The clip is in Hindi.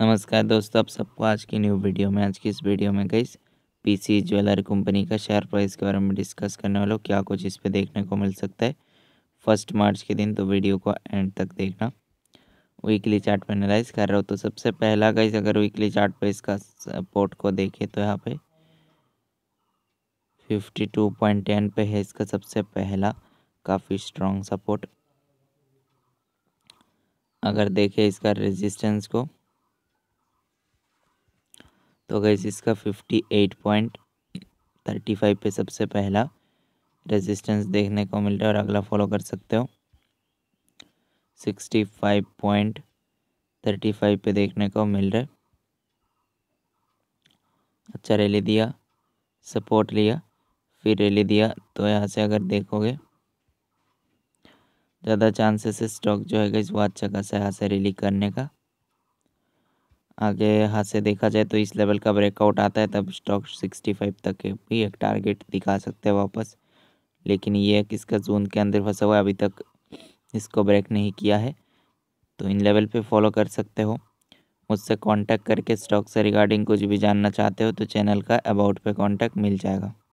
नमस्कार दोस्तों आप सबको आज की न्यू वीडियो में आज की इस वीडियो में गई पीसी ज्वेलर कंपनी का शेयर प्राइस के बारे में डिस्कस करने वालों क्या कुछ इस पे देखने को मिल सकता है फर्स्ट मार्च के दिन तो वीडियो को एंड तक देखना वीकली चार्ट पर एनालाइज कर रहा हो तो सबसे पहला गई अगर वीकली चार्ट पर इसका सपोर्ट को देखें तो यहाँ पे फिफ्टी टू पॉइंट टेन पे है इसका सबसे पहला काफ़ी स्ट्रॉन्ग सपोर्ट अगर देखें इसका रेजिस्टेंस को तो गैस इसका fifty eight point thirty five पर सबसे पहला रेजिस्टेंस देखने को मिल रहा है और अगला फॉलो कर सकते हो sixty five point thirty five पर देखने को मिल रहा है अच्छा रैली दिया सपोर्ट लिया फिर रैली दिया तो यहाँ से अगर देखोगे ज़्यादा चांसेस है स्टॉक जो है गैस वो अच्छा खासा यहाँ से रैली करने का आगे हाथ से देखा जाए तो इस लेवल का ब्रेकआउट आता है तब स्टॉक 65 तक भी एक टारगेट दिखा सकते हैं वापस लेकिन ये किसका जोन के अंदर फंसा हुआ है अभी तक इसको ब्रेक नहीं किया है तो इन लेवल पे फॉलो कर सकते हो मुझसे कांटेक्ट करके स्टॉक से रिगार्डिंग कुछ भी जानना चाहते हो तो चैनल का अबाउट पे कांटेक्ट मिल जाएगा